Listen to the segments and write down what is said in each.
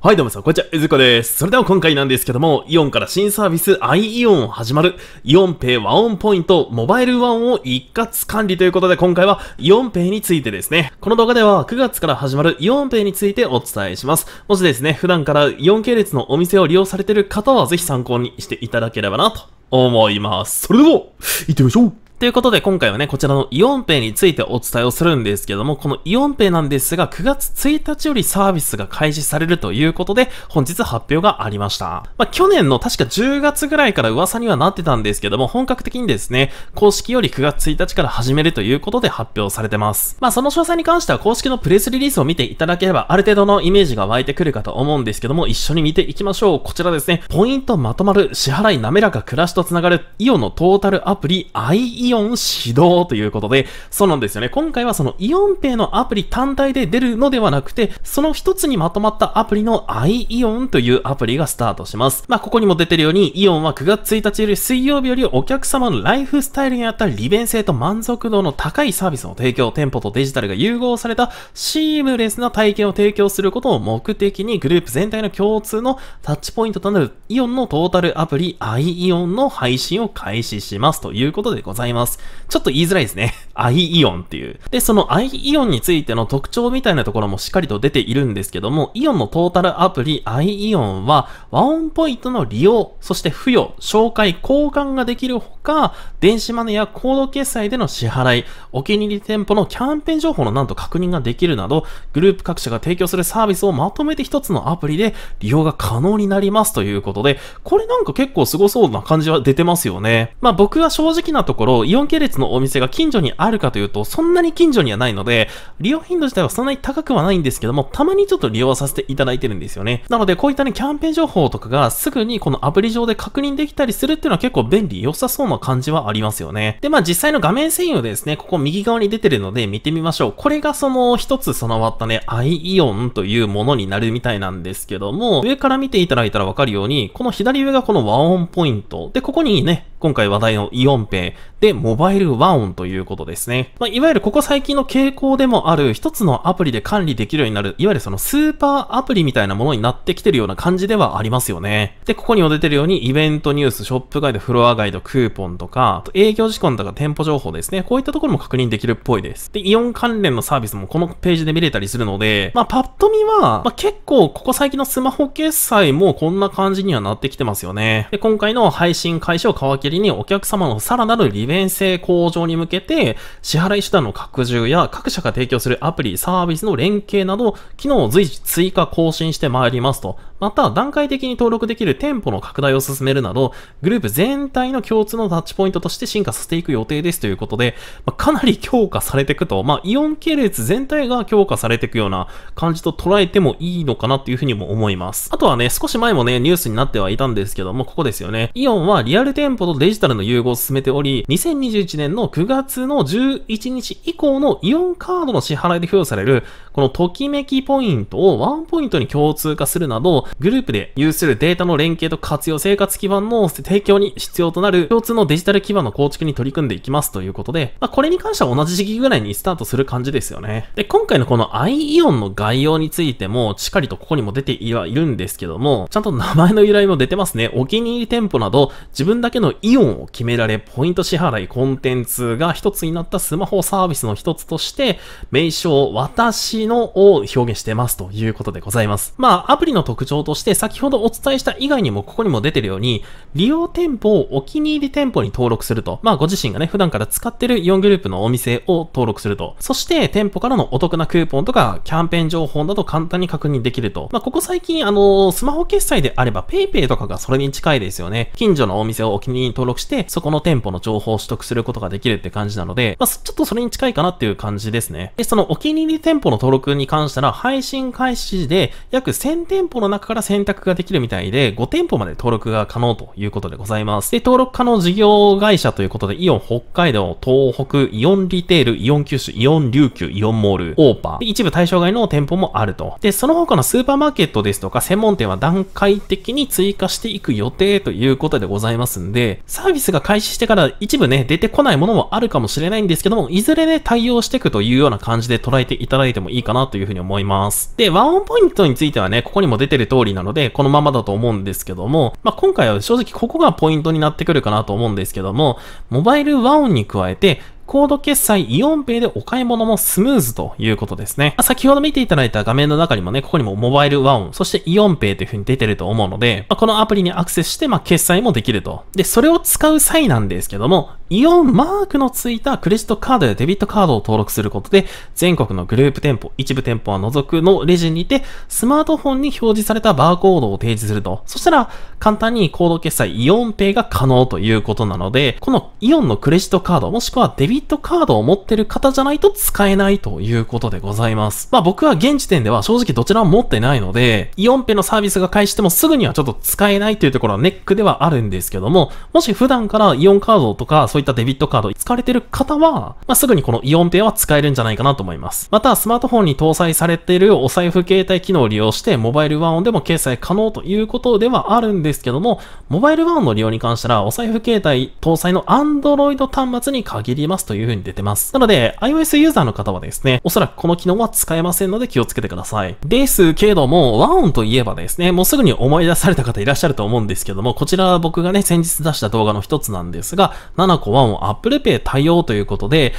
はいどうもさん、こんにちは、ゆずこです。それでは今回なんですけども、イオンから新サービスアイイオン始まる、イオンペイオンポイント、モバイル和ンを一括管理ということで、今回はイオンペイについてですね。この動画では9月から始まるイオンペイについてお伝えします。もしですね、普段からイオン系列のお店を利用されている方は、ぜひ参考にしていただければなと思います。それでは、行ってみましょうということで今回はね、こちらのイオンペイについてお伝えをするんですけども、このイオンペイなんですが、9月1日よりサービスが開始されるということで、本日発表がありました。まあ、去年の確か10月ぐらいから噂にはなってたんですけども、本格的にですね、公式より9月1日から始めるということで発表されてます。まあ、その詳細に関しては公式のプレスリリースを見ていただければ、ある程度のイメージが湧いてくるかと思うんですけども、一緒に見ていきましょう。こちらですね、ポイントまとまる、支払い滑らか暮らしとつながる、イオのトータルアプリ IE イオン始動ということで、そうなんですよね。今回はそのイオンペイのアプリ単体で出るのではなくて、その一つにまとまったアプリの i イオンというアプリがスタートします。まあ、ここにも出てるように、イオンは9月1日より水曜日よりお客様のライフスタイルに合った利便性と満足度の高いサービスの提供、店舗とデジタルが融合されたシームレスな体験を提供することを目的に、グループ全体の共通のタッチポイントとなるイオンのトータルアプリ i イオンの配信を開始しますということでございます。ます。ちょっと言いづらいですね。アイイオンっていう。で、そのアイイオンについての特徴みたいなところもしっかりと出ているんですけども、イオンのトータルアプリアイイオンは、和音ポイントの利用、そして付与、紹介、交換ができるほか、電子マネーやコード決済での支払い、お気に入り店舗のキャンペーン情報のなんと確認ができるなど、グループ各社が提供するサービスをまとめて一つのアプリで利用が可能になりますということで、これなんか結構すごそうな感じは出てますよね。まあ僕は正直なところ、イオン系列のお店が近所にあるかというと、そんなに近所にはないので、利用頻度自体はそんなに高くはないんですけども、たまにちょっと利用させていただいてるんですよね。なので、こういったね、キャンペーン情報とかがすぐにこのアプリ上で確認できたりするっていうのは結構便利、良さそうな感じはありますよね。で、まあ実際の画面専用でですね、ここ右側に出てるので見てみましょう。これがその一つ備わったね、アイイオンというものになるみたいなんですけども、上から見ていただいたらわかるように、この左上がこの和音ポイント。で、ここにね、今回話題のイオンペイでモバイルオンということですね。まあ、いわゆるここ最近の傾向でもある一つのアプリで管理できるようになる、いわゆるそのスーパーアプリみたいなものになってきてるような感じではありますよね。で、ここにも出てるようにイベントニュース、ショップガイド、フロアガイド、クーポンとか、営業時間とか店舗情報ですね。こういったところも確認できるっぽいです。で、イオン関連のサービスもこのページで見れたりするので、まあ、パッと見は、まあ、結構ここ最近のスマホ決済もこんな感じにはなってきてますよね。で、今回の配信開始を皮切けりにお客様のさらなる利便性向上に向けて、支払い手段の拡充や各社が提供するアプリ、サービスの連携など、機能を随時追加更新してまいりますと。また、段階的に登録できる店舗の拡大を進めるなど、グループ全体の共通のタッチポイントとして進化させていく予定ですということで、まあ、かなり強化されていくと、まあ、イオン系列全体が強化されていくような感じと捉えてもいいのかなっていうふうにも思います。あとはね、少し前もね、ニュースになってはいたんですけども、ここですよね。イオンはリアル店舗とデジタルの融合を進めており、2021年の9月の11日以降のイオンカードの支払いで付与される、このときめきポイントをワンポイントに共通化するなど、グループで有するデータの連携と活用、生活基盤の提供に必要となる共通のデジタル基盤の構築に取り組んでいきますということで、まあ、これに関しては同じ時期ぐらいにスタートする感じですよね。で、今回のこの i イオンの概要についても、しっかりとここにも出てはいるんですけども、ちゃんと名前の由来も出てますね。お気に入り店舗など、自分だけのイオンを決められ、ポイント支払い、コンテンツが一つになったスマホサービスの一つとして、名称、私のを表現してますということでございます。まあ、アプリの特徴象として、先ほどお伝えした以外にも、ここにも出てるように、利用店舗をお気に入り店舗に登録すると。まあ、ご自身がね、普段から使ってる4グループのお店を登録すると。そして、店舗からのお得なクーポンとか、キャンペーン情報など簡単に確認できると。まあ、ここ最近、あのー、スマホ決済であれば、PayPay とかがそれに近いですよね。近所のお店をお気に入りに登録して、そこの店舗の情報を取得することができるって感じなので、まあ、ちょっとそれに近いかなっていう感じですね。で、そのお気に入り店舗の登録に関したら、配信開始時で、約1000店舗の中から選択ができるみたいで、5店舗まで登録が可能ということでございます。で、登録可能事業会社ということで、イオン北海道、東北、イオンリテール、イオン九州、イオン琉球、イオンモール、オーパー、で一部対象外の店舗もあると。で、その他のスーパーマーケットですとか、専門店は段階的に追加していく予定ということでございますんで、サービスが開始してから一部ね、出てこないものもあるかもしれないんですけども、いずれね、対応していくというような感じで捉えていただいてもいいかなというふうに思います。で、ワンオンポイントについてはね、ここにも出てる通通りなので、このままだと思うんですけども、まあ、今回は正直ここがポイントになってくるかなと思うんですけども、モバイル和音に加えて、コード決済イオンペイでお買い物もスムーズということですね。ま先ほど見ていただいた画面の中にもね、ここにもモバイルワオン、そしてイオンペイという風に出てると思うので、まあ、このアプリにアクセスして、まあ、決済もできると。で、それを使う際なんですけども、イオンマークのついたクレジットカードやデビットカードを登録することで、全国のグループ店舗、一部店舗は除くのレジにて、スマートフォンに表示されたバーコードを提示すると。そしたら、簡単にコード決済イオンペイが可能ということなので、このイオンのクレジットカード、もしくはデビットカードを持ってる方じゃないと使えないということでございます。まあ僕は現時点では正直どちらも持ってないので、イオンペイのサービスが開始してもすぐにはちょっと使えないというところはネックではあるんですけども、もし普段からイオンカードとか、そういったデビットカード使われてる方は、まあ、すぐにこのイオンペイは使えるんじゃないかなと思います。また、スマートフォンに搭載されているお財布携帯機能を利用して、モバイルワンオンでも決済可能ということではあるんですけども、モバイルワンオンの利用に関したら、お財布携帯搭載の Android 端末に限りますというふうに出てます。なので、iOS ユーザーの方はですね、おそらくこの機能は使えませんので気をつけてください。ですけども、ワンオンといえばですね、もうすぐに思い出された方いらっしゃると思うんですけども、こちらは僕がね、先日出した動画の一つなんですが、7個コをア Apple Pay 対応ということで、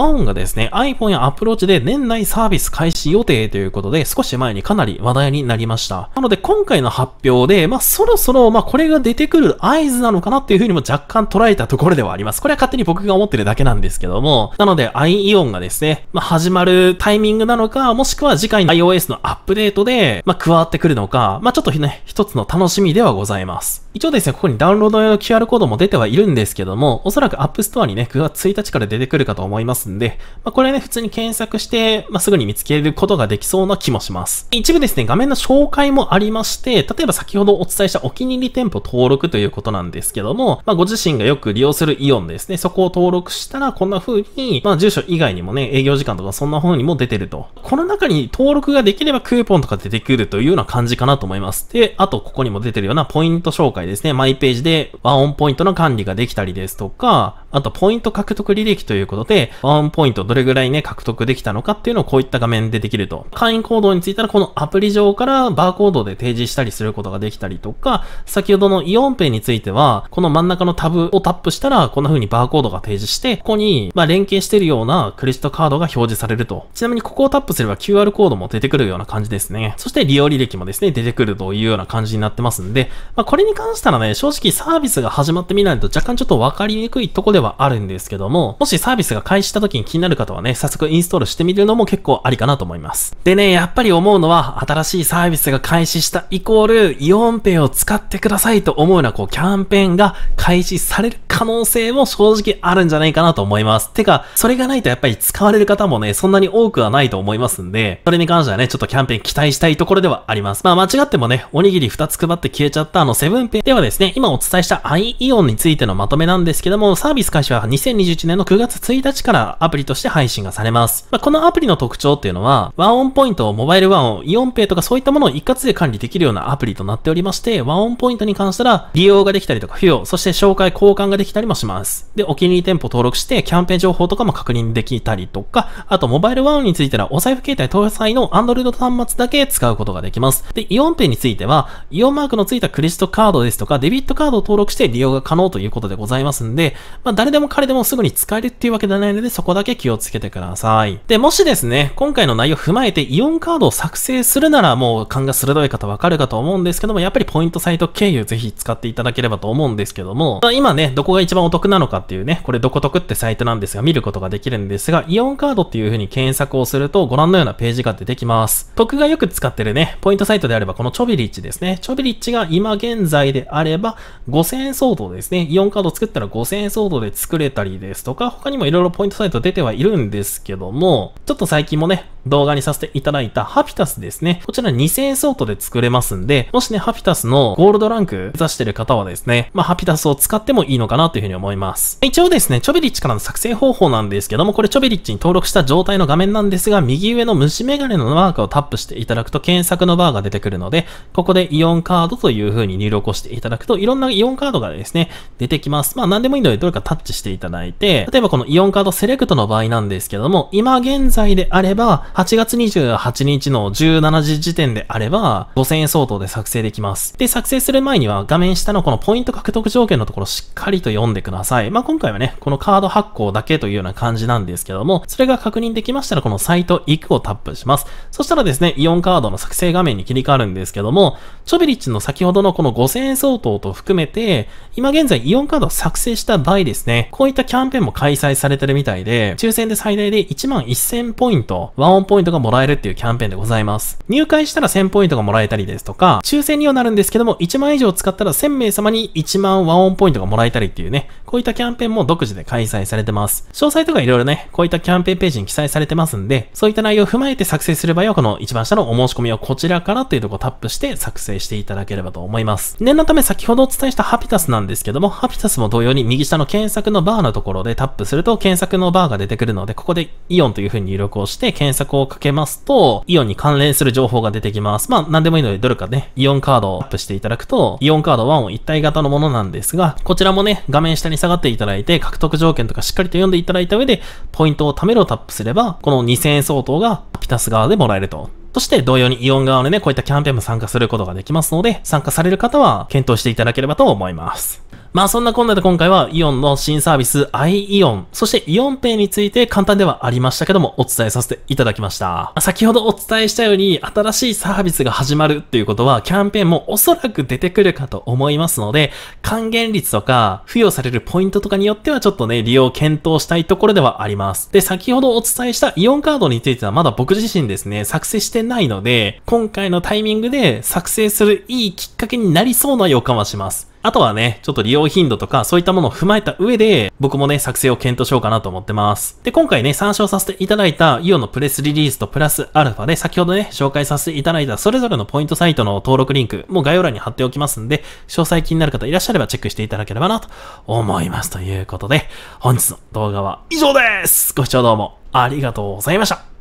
和ンがですね、iPhone やアプローチで年内サービス開始予定ということで、少し前にかなり話題になりました。なので、今回の発表で、まあ、そろそろ、まあ、これが出てくる合図なのかなっていうふうにも若干捉えたところではあります。これは勝手に僕が思ってるだけなんですけども、なので、i イオンがですね、まあ、始まるタイミングなのか、もしくは次回の iOS のアップデートで、まあ、加わってくるのか、まあ、ちょっとね、一つの楽しみではございます。一応ですね、ここにダウンロード用の QR コードも出てはいるんですけども、おそらく App Store にね、9月1日から出てくるかと思います。ますんで、まあ、これね、普通に検索して、まあ、すぐに見つけることができそうな気もします。一部ですね、画面の紹介もありまして、例えば先ほどお伝えしたお気に入り店舗登録ということなんですけども、まあ、ご自身がよく利用するイオンですね、そこを登録したら、こんな風に、まあ、住所以外にもね、営業時間とかそんな風にも出てると。この中に登録ができればクーポンとか出てくるというような感じかなと思います。で、あと、ここにも出てるようなポイント紹介ですね、マイページでワンオンポイントの管理ができたりですとか、あとポイント獲得履歴ということで、ワンポイントどれぐらいね、獲得できたのかっていうのをこういった画面でできると。会員行動についてはこのアプリ上からバーコードで提示したりすることができたりとか、先ほどのイオンペイについては、この真ん中のタブをタップしたら、こんな風にバーコードが提示して、ここに、まあ、連携してるようなクレジットカードが表示されると。ちなみにここをタップすれば QR コードも出てくるような感じですね。そして利用履歴もですね、出てくるというような感じになってますんで、まあ、これに関したらね、正直サービスが始まってみないと若干ちょっとわかりにくいとこでははあるんですけども、もしサービスが開始した時に気になる方はね、早速インストールしてみるのも結構ありかなと思います。でね、やっぱり思うのは、新しいサービスが開始したイコール、イオンペイを使ってくださいと思うようなこう、キャンペーンが開始される可能性も正直あるんじゃないかなと思います。てか、それがないとやっぱり使われる方もね、そんなに多くはないと思いますんで、それに関してはね、ちょっとキャンペーン期待したいところではあります。まあ間違ってもね、おにぎり2つ配って消えちゃったあのセブンペイではですね、今お伝えした i イオンについてのまとめなんですけども、サービス開始は2021年の9月1日からアプリとして配信がされます。まあ、このアプリの特徴っていうのは、ワンオンポイント、をモバイルワンオイオンペイとかそういったものを一括で管理できるようなアプリとなっておりまして、ワンオンポイントに関したら、利用ができたりとか、付与、そして紹介、交換ができたりもします。で、お気に入り店舗登録して、キャンペーン情報とかも確認できたりとか、あと、モバイルワンについては、お財布携帯搭載の Android 端末だけ使うことができます。で、イオンペイについては、イオンマークのついたクレジットカードですとか、デビットカードを登録して利用が可能ということでございますんで、まあ、誰でも彼でもすぐに使えるっていうわけではないので、そこだけ気をつけてください。で、もしですね、今回の内容を踏まえてイオンカードを作成するなら、もう勘が鋭い方わかるかと思うんですけども、やっぱりポイントサイト経由ぜひ使っていただければと思うんですけども、今ね、どこが一番お得なのかっていうね、これどこ得ってサイトなんですが、見ることができるんですが、イオンカードっていう風に検索をすると、ご覧のようなページが出てきます。徳がよく使ってるね、ポイントサイトであれば、このチョビリッチですね。チョビリッチが今現在であれば、5000円相当ですね。イオンカード作ったら5000円相当で作れたりですとか、他にも色々ポイントサイト出てはいるんですけども、ちょっと最近もね、動画にさせていただいたハピタスですね。こちら2000円相当で作れますんで、もしね、ハピタスのゴールドランク目指してる方はですね、まあ、ハピタスを使ってもいいのかなというふうに思います。一応ですね、チョベリッチからの作成方法なんですけども、これチョベリッチに登録した状態の画面なんですが、右上の虫眼鏡のマークをタップしていただくと検索のバーが出てくるので、ここでイオンカードというふうに入力をしていただくと、いろんなイオンカードがですね、出てきます。まあ、何でもいいので、どれかタッチしていただいて、例えばこのイオンカードセレクトの場合なんですけども、今現在であれば、8月28日の17時時点であれば、5000円相当で作成できます。で、作成する前には画面下のこのポイント獲得条件のところしっかりと読んでください。まあ、今回はね、このカード発行だけというような感じなんですけども、それが確認できましたらこのサイト行くをタップします。そしたらですね、イオンカードの作成画面に切り替わるんですけども、チョビリッチの先ほどのこの5000円相当と含めて、今現在イオンカードを作成した場合ですですね。こういったキャンペーンも開催されてるみたいで、抽選で最大で1万1000ポイント、ワンオンポイントがもらえるっていうキャンペーンでございます。入会したら1000ポイントがもらえたりですとか、抽選にはなるんですけども、1万以上使ったら1000名様に1万ワンオンポイントがもらえたりっていうね、こういったキャンペーンも独自で開催されてます。詳細とか色々ね、こういったキャンペーンページに記載されてますんで、そういった内容を踏まえて作成する場合は、この一番下のお申し込みをこちらからというとこをタップして作成していただければと思います。念のため先ほどお伝えしたハピタスなんですけども、ハピタスも同様に右下の検索索のバーのところでタップすると検索のバーが出てくるので、ここでイオンという風に入力をして検索をかけますと、イオンに関連する情報が出てきます。まあ、なんでもいいので、どれかね、イオンカードをアップしていただくと、イオンカード1を一体型のものなんですが、こちらもね、画面下に下がっていただいて、獲得条件とかしっかりと読んでいただいた上で、ポイントを貯めるをタップすれば、この2000円相当がピタス側でもらえると。そして同様にイオン側のね、こういったキャンペーンも参加することができますので、参加される方は検討していただければと思います。まあそんなこんなで今回はイオンの新サービス i イオン、そしてイオンペイについて簡単ではありましたけどもお伝えさせていただきました。先ほどお伝えしたように新しいサービスが始まるっていうことはキャンペーンもおそらく出てくるかと思いますので還元率とか付与されるポイントとかによってはちょっとね利用を検討したいところではあります。で、先ほどお伝えしたイオンカードについてはまだ僕自身ですね作成してないので今回のタイミングで作成するいいきっかけになりそうな予感はします。あとはね、ちょっと利用頻度とかそういったものを踏まえた上で、僕もね、作成を検討しようかなと思ってます。で、今回ね、参照させていただいたイオンのプレスリリースとプラスアルファで、先ほどね、紹介させていただいたそれぞれのポイントサイトの登録リンク、もう概要欄に貼っておきますんで、詳細気になる方いらっしゃればチェックしていただければなと思います。ということで、本日の動画は以上ですご視聴どうもありがとうございました。